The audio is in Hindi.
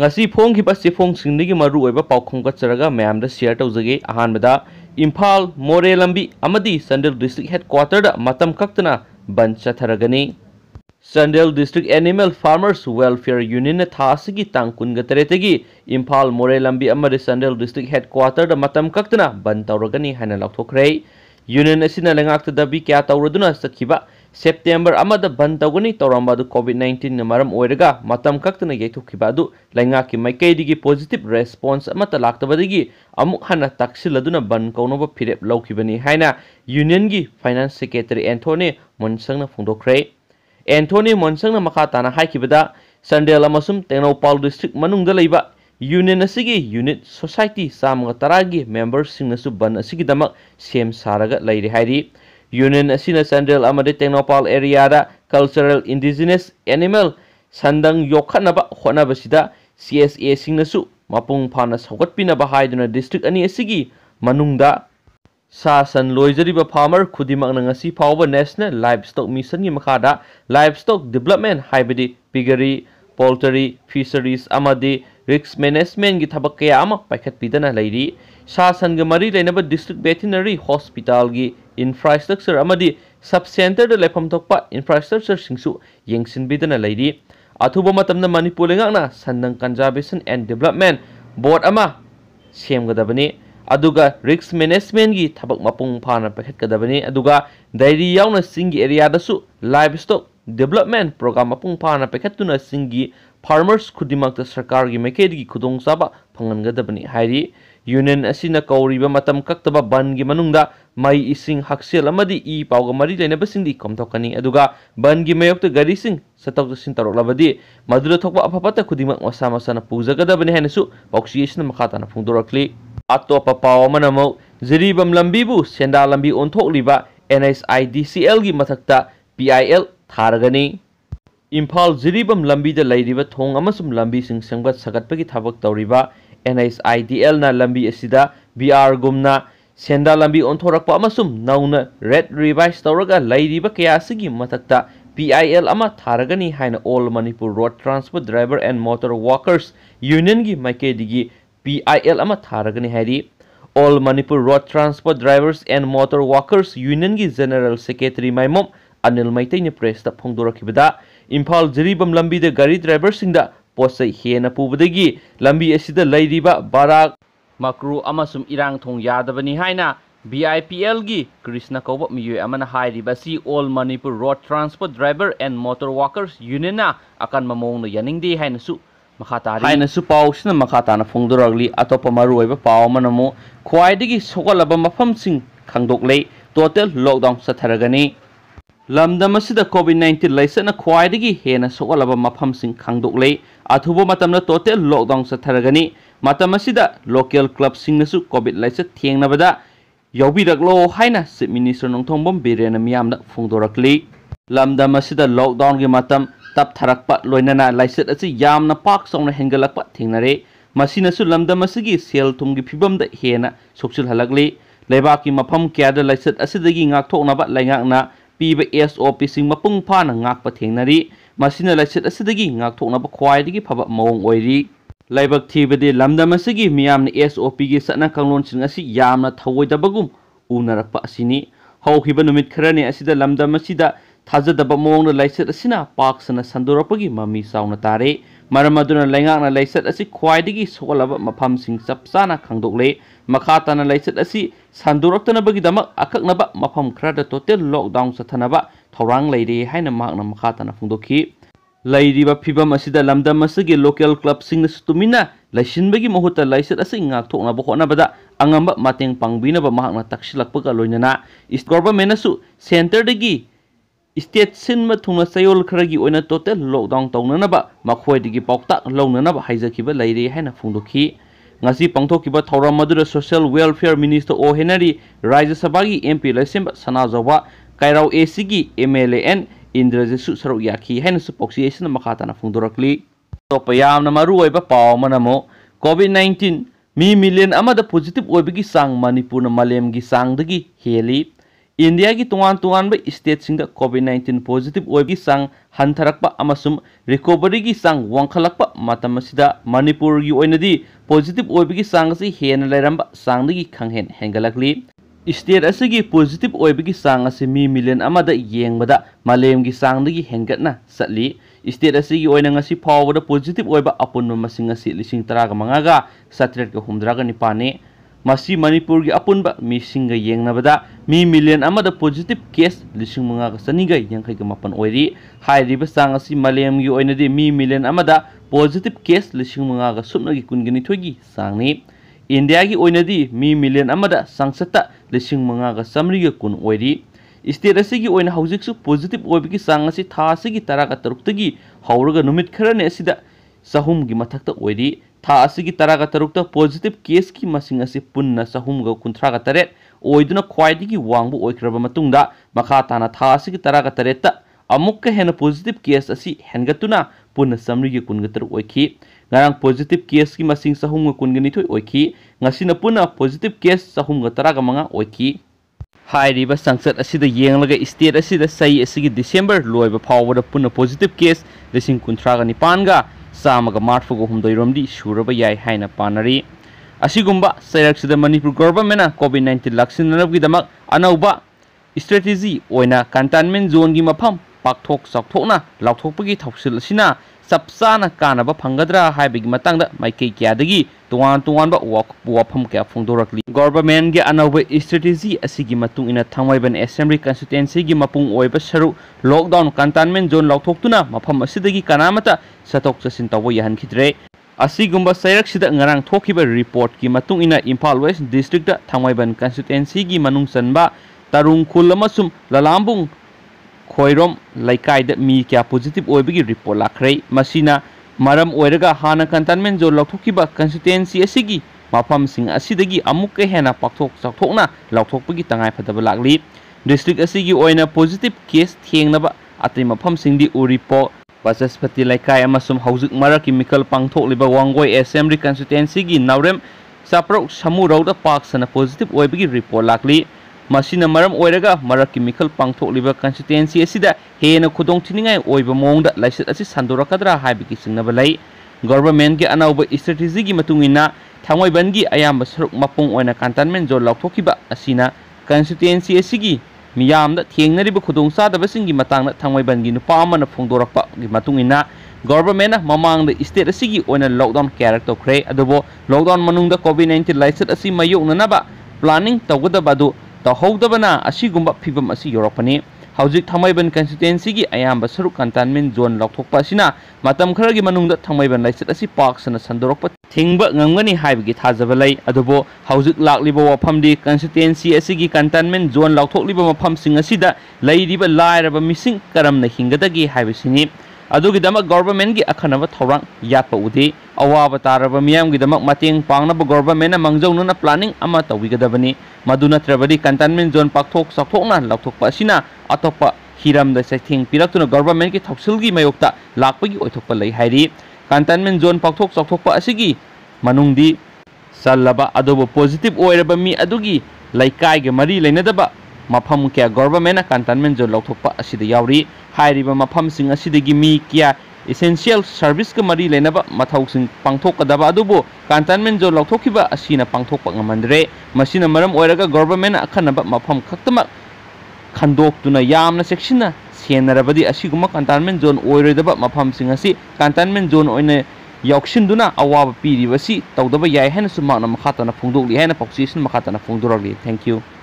ngasi phong ki pasi phong singni gi maru oiba paukhong ka charaga mayam da share tawjage ahan bada imphal more lambi amadi sandel district headquarter da matam kaktana ban chatharagani Sandel District Animal Farmers Welfare Union ने था की तंग कुन तरेगी इम्फाल मोरे लंबी अमर Sandel District Headquarter मतम कक्तना बंद तौरगनी है लौथोखरे यूनियन लेंगाक्तदबी क्या तौरदुना चखिबा सेप्टेम्बर अमद बंद तौगनी तौरब कोविड नाइन्टीन मरम ओरगा मतम कक्तना यैथोखिब अदु लैंगाकि मैकैदिगि पॉजिटिव रेस्पॉन्स अमत लाक्तबदगि अमुक हन तक्सिलदुना बंद कौनोब फिरेप लौखिबनि हायना यूनियनगि फाइनेंस सेक्रेटरी एंथोनी मोनसंगना फोंदोख्रे एंथोनी मोनसंगना मखा ताना हायखिबदा संडेल अमसुम तेनौपाल डिस्ट्रिक्ट मनुंगदा लैबा यूनियन असिगी यूनिट सोसाइटी सामगा तरागी मेंबर्स सिंगनसु बंद असिगिदमक सेम सारगा लैरि हायरी Union Asina Amade Technopal Area Ada Cultural Indigenous Animal Sandang Yokan Aba Khona Basida CSA Singnasu Mapung Panas Hogot Pina Bahai Duna District Ani Asigi manunda Sa San Loizari Ba Farmer Kudimang Nangasi Power National Livestock Mission Ngi Makada Livestock Development Hybrid Piggery Poultry Fisheries Amade risk management की थब क्या पाखी सा सन मरी लेने डिस्ट्रिक वेटनरी हॉस्पिटल की इंफ्रास्ट्रक्चर सब सेंटर लेफमथप इंफ्रास्ट्रक्चर येंसीदी अथब मनपुर लेना सन्द कंजावेसन एंड डेवलपमें बोर्ड सेमगदी रिस्क मेनेजमें की थब मपू फाने पाखदी डायरी यौन सिंग area livestock development program mapung phana pekhatuna singi farmers khudimakta sarkar gi mekedi khudong saba phangan ga dabani hairi union asina kauriba matam kaktaba ban gi manungda mai ising haksel amadi e pauga mari lena basindi komthokani aduga ban gi mayokta gari sing satok sin tarok labadi madura thokba aphapata khudimak wasa masana puja ga dabani hanesu oxygen makata na phungdorakli atop pawa manamo ziribam lambibu senda lambi onthokliba NSIDCL gi mathakta PIL ꯊꯥꯔꯒꯅꯤ ꯏꯝꯐꯥꯜ ꯖꯤꯔꯤꯕꯝ ꯂꯝꯕꯤꯗ ꯂꯩꯔꯤꯕ ꯊꯣꯡ ꯑꯃꯁꯨꯡ ꯂꯝꯕꯤꯁꯤꯡ ꯁꯦꯝꯒꯠ ꯁꯥꯒꯠꯄꯒꯤ ꯊꯕꯛ ꯇꯧꯔꯤꯕ ꯑꯦꯟ ꯑꯩꯆ ꯑꯥꯏ ꯗꯤ ꯑꯦꯜꯅ ꯂꯝꯕꯤ ꯑꯁꯤꯗ ꯕꯤ ꯑꯥꯔꯒꯨꯝꯅ ꯁꯦꯟꯗꯥ ꯂꯝꯕꯤ ꯑꯣꯟꯊꯣꯔꯛꯄ ꯑꯃꯁꯨꯡ ꯅꯧꯅ ꯔꯦꯠ ꯔꯤꯚꯥꯏꯁ ꯇꯧꯔꯒ ꯂꯩꯔꯤꯕ ꯀꯌꯥ ꯑꯁꯤꯒꯤ ꯃꯊꯛꯇ ꯄꯤ ꯑꯥꯏ ꯑꯦꯜ ꯑꯃ ꯊꯥꯔꯒꯅꯤ ꯍꯥꯏꯅ all Manipur road transport driver and motor workers ꯌꯨꯅꯤꯌꯟꯒꯤ ꯃꯥꯏꯀꯩꯗꯒꯤ ꯄꯤ ꯑꯥꯏ ꯑꯦꯜ ꯑꯃ ꯊꯥꯔꯒꯅꯤ ꯍꯥꯏꯔꯤ all Manipur road transport drivers and motor workers ꯌꯨꯅꯤꯌꯟꯒꯤ ꯖꯦꯅꯔꯦꯜ ꯁꯦꯀ꯭ꯔꯦꯇꯔꯤ ꯃꯥꯏꯃꯣꯝ अनिल मैतने प्रेस फोंदोरखिबद इम्फा जिरीबम लंबी गाड़ी ड्राइवर पोचई हेन पुबदी लंबी बाराक मक्रू इरांग थों यादबनी बी आई पी एल की कृष्ण कौब मियोई all Manipur road transport driver and motor workers union अकन मौन यानी है पाउन फोंदोरली अतोप मरूब पाव खाई सौगलब मफम खादोले टोटल लॉकडाउन चथरगनी ลำดับมาสิุดโควิด19ไล่สนควายดีเห็นสกุลบมาพัมสิงคังดุกเลยอาทุบมาตั้งแต่ตัวเต็มโลกดังสัตว์ทะกันนี้ มาตั้งมาสุดโลเคียลคลับสิงนสุโควิดไล่สเทียงนับได้ยอบีดักโลให้นะสิมินิสตร์น้องทงบมเบรนมีอำนาจฟงดรักเลยลำดับมาสิุดโลกดังกี่มาตั้งตับทารักปัดลอยนานาไล่สัตว์อาศัยามนับพักส่งใะเฮงกลักปัดเทียงน่ารีมาสินสุลำดับมาสุดกี่เซลทุ่งกี่พิบมดเห็นนะสกุลหลักเลยเลยบอกกีมาพัมแก่ได้ไล่สัตว์อาศัดีงักทุกนับไดงักนะ PBS office mapung pha na ngak patheng nari masina laichit asidagi ngak thokna khwai digi phaba mong oiri laibak thibade lamda masigi miyam ni SOP gi satna kanglon sing asi yamna thawoida bagum unarakpa asini hauhiba numit kharani asida lamda masida thajadaba mong na laichit asina paksana sandorapagi mami sauna tare Maramaduna lengang na laisat asi kwai digi sokolaba mapam sing sapsana kang le. makata na laisat asi sandurok tana bagi damak akak naba mapam krada totel lockdown satana ba torang lady hai na mak na makata na fungdoki lady ba piba masi da lamda masagi local club sing na sutumina laisin bagi mahuta laisat asi ngak tok na bokok na bada angamba mateng pangbina ba mahak na taksilak pagaloy na na istgorba menasu center digi state ꯁꯤꯟꯕ ꯊꯨꯡꯅ ꯆꯌꯣꯜ ꯈꯔꯒꯤ ꯑꯣꯏꯅ ꯇꯣꯇꯦꯜ ꯂꯣꯛꯗꯥꯎꯟ ꯇꯧꯅꯅꯕ ꯃꯈꯣꯏꯗꯒꯤ ꯄꯥꯎꯇꯥꯛ ꯂꯧꯅꯅꯕ ꯍꯥꯏꯖꯈꯤꯕ ꯂꯩꯔꯦ ꯍꯥꯏꯅ ꯐꯣꯡꯗꯣꯛꯈꯤ ꯉꯁꯤ ꯄꯥꯡꯊꯣꯛꯈꯤꯕ ꯊꯧꯔꯝ ꯑꯗꯨꯗ ꯁꯣꯁꯤꯌꯦꯜ ꯋꯦꯜꯐꯤꯌꯔ ꯃꯤꯅꯤꯁꯇꯔ ꯑꯣ ꯍꯦꯅꯔꯤ ꯔꯥꯖ꯭ꯌ ꯁꯚꯥꯒꯤ ꯑꯦꯝ ꯄꯤ ꯂꯩꯁꯦꯝꯕ ꯁꯅꯥꯖꯧꯕ ꯀꯥꯏꯔꯥꯎ ꯑꯦꯁꯤꯒꯤ ꯑꯦꯝ ꯑꯦꯜ ꯑꯦ ꯑꯦꯟ ꯏꯟꯗ꯭ꯔꯖꯤꯠꯁꯨ ꯁꯔꯨꯛ ꯌꯥꯈꯤ ꯍꯥꯏꯅꯁꯨ ꯄꯥꯎꯆꯦ ꯑꯁꯤꯅ ꯃꯈꯥ ꯇꯥꯅ ꯐꯣꯡꯗꯣꯔꯛꯂꯤ ꯑꯇꯣꯞꯄ ꯌꯥꯝꯅ ꯃꯔꯨꯑꯣꯏꯕ ꯄꯥꯎ ꯑꯃꯅ ꯑꯃꯨꯛ ꯀꯣꯚꯤꯗ ꯅꯥꯏꯟꯇꯤꯟ ꯃꯤ ꯃꯤꯂꯤꯌꯟ ꯑꯃꯗ ꯄꯣꯖꯤꯇꯤꯚ ꯑꯣꯏꯕꯒꯤ ꯆꯥꯡ ꯃꯅꯤꯄꯨꯔꯅ ꯃꯥꯂꯦꯝꯒꯤ ꯆꯥꯡꯗꯒꯤ ꯍꯦꯜꯂꯤ ꯏꯟꯗꯤꯌꯥꯒꯤ ꯇꯣꯉꯥꯟ ꯇꯣꯉꯥꯟꯕ ꯏꯁꯇꯦꯠꯁꯤꯡꯗ ꯀꯣꯚꯤꯠ ꯅꯥꯏꯟꯇꯤꯟ ꯄꯣꯖꯤꯇꯤꯚ ꯑꯣꯏꯕꯒꯤ ꯆꯥꯡ ꯍꯟꯊꯔꯛꯄ ꯑꯃꯁꯨꯡ ꯔꯤꯀꯣꯕꯔꯤꯒꯤ ꯆꯥꯡ ꯋꯥꯡꯈꯠꯂꯛꯄ ꯃꯇꯝ ꯑꯁꯤꯗ ꯃꯅꯤꯄꯨꯔꯒꯤ ꯑꯣꯏꯅꯗꯤ ꯄꯣꯖꯤꯇꯤꯚ ꯑꯣꯏꯕꯒꯤ ꯆꯥꯡ ꯑꯁꯤ ꯍꯦꯟꯅ ꯂꯩꯔꯝꯕ ꯆꯥꯡꯗꯒꯤ ꯈꯪꯍꯦꯟ ꯍꯦꯟꯒꯠꯂꯛꯂꯤ ꯏꯁꯇꯦꯠ ꯑꯁꯤꯒꯤ ꯄꯣꯖꯤꯇꯤꯚ ꯑꯣꯏꯕꯒꯤ ꯆꯥꯡ ꯑꯁꯤ ꯃꯤ ꯃꯤꯂꯤꯌꯟ ꯑꯃꯗ ꯌꯦꯡꯕꯗ ꯃꯥꯂꯦꯝꯒꯤ ꯆꯥꯡꯗꯒꯤ ꯍꯦꯟꯒꯠꯅ ꯆꯠꯂꯤ ꯏꯁꯇꯦꯠ ꯑꯁꯤꯒꯤ ꯑꯣꯏꯅ ꯉꯁꯤ ꯐꯥꯎꯕꯗ ꯄꯣꯖꯤꯇꯤꯚ ꯑꯣꯏꯕ ꯑꯄꯨꯟꯕ ꯃꯁꯤꯡ ꯑꯁꯤ ꯂꯤꯁꯤꯡ ꯇꯔꯥꯒ ꯃꯉꯥꯒ ꯆꯥꯇ꯭ꯔꯦꯠꯀ ꯍꯨꯝꯗ꯭ꯔꯥꯒ ꯅꯤꯄꯥꯜꯅꯤ ꯃꯁꯤ ꯃꯅꯤꯄꯨꯔꯒꯤ ꯑꯄꯨꯟꯕ ꯃꯤꯁꯤꯡꯒ ꯌꯦꯡꯅꯕꯗ ꯃꯤ ꯃꯤꯂꯤꯌꯟ ꯑꯃꯗ ꯄꯣꯖꯤꯇꯤꯕ ꯀꯦꯁ ꯂꯤꯁꯤꯡ ꯃꯉꯥꯒ ꯆꯅꯤꯒ ꯌꯥꯡꯈꯩꯒ ꯃꯥꯄꯟ ꯑꯣꯏꯔꯤ ꯍꯥꯏꯔꯤꯕ ꯆꯥꯡ ꯑꯁꯤ ꯃꯥꯂꯦꯝꯒꯤ ꯑꯣꯏꯅꯗꯤ ꯃꯤ ꯃꯤꯂꯤꯌꯟ ꯑꯃꯗ ꯄꯣꯖꯤꯇꯤꯕ ꯀꯦꯁ ꯂꯤꯁꯤꯡ ꯃꯉꯥꯒ ꯁꯨꯞꯅꯒꯤ ꯀꯨꯟꯒ ꯅꯤꯊꯣꯏꯒꯤ ꯆꯥꯡꯅꯤ ꯏꯟꯗꯤꯌꯥꯒꯤ ꯑꯣꯏꯅꯗꯤ ꯃꯤ ꯃꯤꯂꯤꯌꯟ ꯑꯃꯗ ꯆꯥꯡꯆꯠꯇ ꯂꯤꯁꯤꯡ ꯃꯉꯥꯒ ꯆꯥꯝꯃꯔꯤꯒ ꯀꯨꯟ ꯑꯣꯏꯔꯤ ꯏꯁꯇꯦꯠ ꯑꯁꯤꯒꯤ ꯑꯣꯏꯅ ꯍꯧꯖꯤꯛꯁꯨ ꯄꯣꯖꯤꯇꯤꯕ ꯑꯣꯏꯕꯒꯤ ꯆꯥꯡ ꯑꯁꯤ ꯊꯥ ꯑꯁꯤꯒꯤ ꯇꯔꯥꯒ ꯇꯔꯨꯛꯇꯒꯤ ꯍꯧꯔꯒ ꯅꯨꯃꯤꯠ ꯈꯔꯅꯤ ꯑꯁꯤꯗ ꯆꯍꯨꯝꯒꯤ ꯃꯊꯛꯇ ꯑꯣꯏꯔꯤ ꯊꯥ ꯑꯁꯤꯒꯤ ꯇꯔꯥꯒ ꯇꯔꯨꯛꯇ ꯄꯣꯖꯤꯇꯤꯚ ꯀꯦꯁꯀꯤ ꯃꯁꯤꯡ ꯑꯁꯤ ꯄꯨꯟꯅ ꯆꯍꯨꯝꯒ ꯀꯨꯟꯊ꯭ꯔꯥꯒ ꯇꯔꯦꯠ ꯑꯣꯏꯗꯨꯅ ꯈ꯭ꯋꯥꯏꯗꯒꯤ ꯋꯥꯡꯕ ꯑꯣꯏꯈ꯭ꯔꯕ ꯃꯇꯨꯡꯗ ꯃꯈꯥ ꯇꯥꯅ ꯊꯥ ꯑꯁꯤꯒꯤ ꯇꯔꯥꯒ ꯇꯔꯦꯠꯇ ꯑꯃꯨꯛꯀ ꯍꯦꯟꯅ ꯄꯣꯖꯤꯇꯤꯚ ꯀꯦꯁ ꯑꯁꯤ ꯍꯦꯟꯒꯠꯇꯨꯅ ꯄꯨꯟꯅ ꯆꯥꯝꯃꯔꯤꯒ ꯀꯨꯟꯒ ꯇꯔꯨꯛ ꯑꯣꯏꯈꯤ ꯉꯔꯥꯡ ꯄꯣꯖꯤꯇꯤꯚ ꯀꯦꯁꯀꯤ ꯃꯁꯤꯡ ꯆꯍꯨꯝꯒ ꯀꯨꯟꯒ ꯅꯤꯊꯣꯏ ꯑꯣꯏꯈꯤ ꯉꯁꯤꯅ ꯄꯨꯟꯅ ꯄꯣꯖꯤꯇꯤꯚ ꯀꯦꯁ ꯆꯍꯨꯝꯒ ꯇꯔꯥꯒ ꯃꯉꯥ ꯑꯣꯏꯈꯤ ꯍꯥꯏꯔꯤꯕ ꯆꯥꯡꯆꯠ ꯑꯁꯤꯗ ꯌꯦꯡꯂꯒ ꯏꯁꯇꯦꯠ ꯑꯁꯤꯗ ꯆꯍꯤ ꯑꯁꯤꯒꯤ ꯗꯤꯁꯦꯝꯕꯔ ꯂꯣꯏꯕ ꯐꯥꯎꯕꯗ ꯄꯨꯟꯅ ꯄꯣꯖꯤꯇꯤꯚ ꯀꯦꯁ ꯂꯤꯁꯤꯡ ꯀꯨꯟꯊ꯭ꯔꯥꯒ ꯅꯤꯄꯥꯟꯒ ꯆꯥꯝꯃꯒ ꯃꯥꯔꯐꯨꯒ ꯍꯨꯝꯗꯣꯏꯔꯣꯝꯗꯤ ꯁꯨꯔꯕ ꯌꯥꯏ ꯍꯥꯏꯅ ꯄꯥꯅꯔꯤ ꯑꯁꯤꯒꯨꯝꯕ ꯆꯩꯔꯛꯁꯤꯗ ꯃꯅꯤꯄꯨꯔ ꯒꯣꯕꯔꯃꯦꯟꯅ ꯀꯣꯚꯤꯠ ꯅꯥꯏꯟꯇꯤꯟ ꯂꯥꯛꯁꯤꯟꯅꯅꯕꯒꯤꯗꯃꯛ ꯑꯅꯧꯕ ꯏꯁꯇ꯭ꯔꯦꯇꯦꯖꯤ ꯑꯣꯏꯅ ꯀꯟꯇꯥꯏꯟꯃꯦꯟ ꯖꯣꯟꯒꯤ ꯃꯐꯝ ꯄꯥꯛꯊꯣꯛ ꯆꯥꯎꯊꯣꯛꯅ ꯂꯥꯎꯊꯣꯛꯄꯒꯤ ꯊꯧꯁꯤꯜ ꯑꯁꯤꯅ चपचा कानब फंग माइक क्या तुवान तुवाब वफम क्या फोंदी गोरमें अनौब स्ट्रेटेजी इन थवैबन एसेंब्ली कंस्टिटेंसी मूब सरुक लॉकडाउन कंटेनमें जो लौटोन मफम कनाम सतो चसिन तब यहाद्रे अगुब चैरकोब रिपोर्ट की मूंग इम्फा वेस्ट डिस्ट्रिक्ट थवैबन कंस्टिटेंसी तरू खुल ललाबू खोरम लेकायद मी क्या पोजिटिव ओबगी रिपोर्ट लाख मसीना मरम ओरगा हाना कंटेनमेंट जोन लौथोकीबा कंसिस्टेंसी मफम सिंग असीदगी हेना पाथोक चाथोकना लौथोकबगी तंगाय फदब लागली डिस्ट्रिक्ट केस थे अति मफम सिंगदी उरिपो ꯄꯆꯁꯄꯇꯤ ꯂꯩꯀꯥꯏ ꯑꯃꯁꯨꯡ ꯍꯧꯖꯤꯛ ꯃꯔꯛꯀꯤ ꯃꯤꯀꯜ ꯄꯥꯡꯊꯣꯛꯂꯤꯕ ꯋꯥꯡꯒꯣꯏ ꯑꯦꯁꯦꯝꯕ꯭ꯂꯤ ꯀꯟꯁꯇꯤꯇꯦꯟꯁꯤꯒꯤ चाप्रौ ꯆꯥꯄ꯭ꯔꯧ ꯁꯃꯨꯔꯧꯗ ꯄꯥꯛ ꯁꯟꯅ ꯄꯣꯖꯤꯇꯤꯚ ꯑꯣꯏꯕꯒꯤ ꯃꯁꯤꯅ ꯃꯔꯝ ꯑꯣꯏꯔꯒ ꯃꯔꯛꯀꯤ ꯃꯤꯈꯜ ꯄꯥꯡꯊꯣꯛꯂꯤꯕ ꯀꯟꯁꯤꯇꯦꯟꯁꯤ ꯑꯁꯤꯗ ꯍꯦꯟꯅ ꯈꯨꯗꯣꯡꯊꯤꯅꯤꯡꯉꯥꯏ ꯑꯣꯏꯕ ꯃꯑꯣꯡꯗ ꯂꯥꯏꯆꯠ ꯑꯁꯤ ꯁꯟꯗꯣꯔꯛꯀꯗ꯭ꯔꯥ ꯍꯥꯏꯕꯒꯤ ꯆꯤꯡꯅꯕ ꯂꯩ ꯒꯣꯕꯔꯃꯦꯟꯒꯤ ꯑꯅꯧꯕ ꯏꯁꯇ꯭ꯔꯦꯇꯤꯖꯤꯒꯤ ꯃꯇꯨꯡꯏꯟꯅ ꯊꯥꯡꯃꯩꯕꯟꯒꯤ ꯑꯌꯥꯝꯕ ꯁꯔꯨꯛ ꯃꯄꯨꯡ ꯑꯣꯏꯅ ꯀꯟꯇꯦꯟꯃꯦꯟ ꯖꯣꯟ ꯂꯥꯎꯊꯣꯛꯈꯤꯕ ꯑꯁꯤꯅ ꯀꯟꯁꯤꯇꯦꯟꯁꯤ ꯑꯁꯤꯒꯤ ꯃꯤꯌꯥꯝꯗ ꯊꯦꯡꯅꯔꯤꯕ ꯈꯨꯗꯣꯡꯆꯥꯗꯕꯁꯤꯡꯒꯤ ꯃꯇꯥꯡꯗ ꯊꯥꯡꯃꯩꯕꯟꯒꯤ ꯅꯨꯄꯥ ꯑꯃꯅ ꯐꯣꯡꯗꯣꯔꯛꯄꯒꯤ ꯃꯇꯨꯡꯏꯟꯅ ꯒꯣꯕꯔꯃꯦꯟꯅ ꯃꯃꯥꯡꯗ ꯏꯁꯇꯦꯠ ꯑꯁꯤꯒꯤ ꯑꯣꯏꯅ ꯂꯣꯛꯗꯥꯎꯟ ꯀꯌꯥꯔꯛ ꯇꯧꯈ꯭ꯔꯦ ꯑꯗꯨꯕꯨ ꯂꯣꯛꯗꯥꯎꯟ ꯃꯅꯨꯡꯗ ꯀꯣꯚꯤꯗ ꯅꯥꯏꯟꯇꯤꯟ ꯂꯥꯏꯆꯠ ꯑꯁꯤ ꯃꯥꯌꯣꯛꯅꯅꯕ ꯄ꯭ꯂꯥꯅꯤꯡ ꯇꯧꯒꯗꯕ ꯑꯗꯨ ꯇꯧꯍꯧꯗꯕꯅ ꯑꯁꯤꯒꯨꯝꯕ ꯐꯤꯕꯝ ꯑꯁꯤ ꯌꯧꯔꯛꯄꯅꯤ ꯍꯧꯖꯤꯛ ꯊꯥꯡꯃꯩꯕꯟ ꯀꯟꯁꯇꯤꯇꯦꯟꯁꯤꯒꯤ ꯑꯌꯥꯝꯕ ꯁꯔꯨꯛ ꯀꯟꯇꯥꯏꯟꯃꯦꯟ ꯖꯣꯟ ꯂꯥꯎꯊꯣꯛꯄ ꯑꯁꯤꯅ ꯃꯇꯝ ꯈꯔꯒꯤ ꯃꯅꯨꯡꯗ ꯊꯥꯡꯃꯩꯕꯟ ꯂꯥꯏꯆꯠ ꯑꯁꯤ ꯄꯥꯛ ꯁꯟꯅ ꯁꯟꯗꯣꯔꯛꯄ ꯊꯤꯡꯕ ꯉꯝꯒꯅꯤ ꯍꯥꯏꯕꯒꯤ ꯊꯥꯖꯕ ꯂꯩ ꯑꯗꯨꯕꯨ ꯍꯧꯖꯤꯛ ꯂꯥꯛꯂꯤꯕ ꯋꯥꯐꯝꯗꯤ ꯀꯟꯁꯇꯤꯇꯦꯟꯁꯤ ꯑꯁꯤꯒꯤ ꯀꯟꯇꯥꯏꯟꯃꯦꯟ ꯖꯣꯟ ꯂꯥꯎꯊꯣꯛꯂꯤꯕ ꯃꯐꯝꯁꯤꯡ ꯑꯁꯤꯗ ꯂꯩꯔꯤꯕ ꯂꯥꯏꯔꯕ ꯃꯤꯁꯤꯡ ꯀꯔꯝꯅ ꯍꯤꯡꯒꯗꯒꯦ ꯍꯥꯏꯕꯁꯤꯅꯤ गवर्नमेंट की अखनब थौर यापे अवाब तारब मैं पाब गवर्नमेंट मंजौन प्लानिंग तौगदबी मद्रबी कंटनमें जो पाथो चौथोना अतोप हिरम सैथे पीरतना गवर्नमेंट की थौसल की मयोगत लापोप ले कंटेनमेंट जो पाथो चौथोपी चलब अब पोजिटिव मी अगर लेकिन मरी लेनदब मफम क्या गवर्नमेंट कंटेनमेंट जो लौथोपी मफम मी क्या इसेंशियल सर्विस के मरी लेने मौस पाथोकदब कंटेनमेंट जो लौथों पाथोपे मरम गवर्नमेंट अखनब मफम खतम खंदोक्तुना चेक्सीना सेनरबदी असिगुम कंटेनमेंट जोन ओइरोइदब मफम कंटेनमेंट जोन ओइने अवाब ꯑꯋꯥꯕ ꯄꯤꯔꯤꯕꯁꯤ ꯇꯧꯗꯕ ꯌꯥꯏ ꯍꯥꯏꯅꯁꯨ ꯃꯍꯥꯛꯅ ꯃꯈꯥ ꯇꯥꯅ ꯐꯣꯡꯗꯣꯛꯂꯤ ꯍꯥꯏꯅ ꯄꯥꯎꯆꯦꯁꯤꯅ